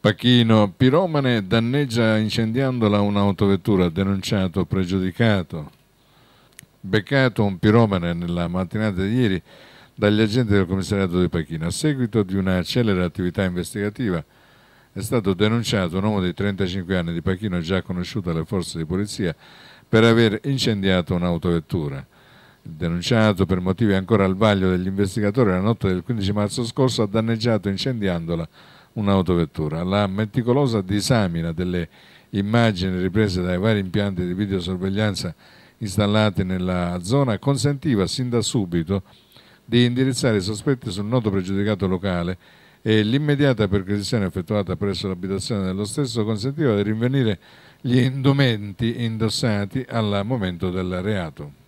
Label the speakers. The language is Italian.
Speaker 1: Pachino, piromane danneggia incendiandola un'autovettura, denunciato, pregiudicato. Beccato un piromane nella mattinata di ieri dagli agenti del commissariato di Pachino. A seguito di una celere attività investigativa è stato denunciato un uomo di 35 anni di Pachino già conosciuto alle forze di polizia per aver incendiato un'autovettura. Il denunciato per motivi ancora al vaglio degli investigatori la notte del 15 marzo scorso ha danneggiato incendiandola un'autovettura un'autovettura. La meticolosa disamina delle immagini riprese dai vari impianti di videosorveglianza installati nella zona consentiva sin da subito di indirizzare i sospetti sul noto pregiudicato locale e l'immediata perquisizione effettuata presso l'abitazione dello stesso consentiva di rinvenire gli indumenti indossati al momento del reato.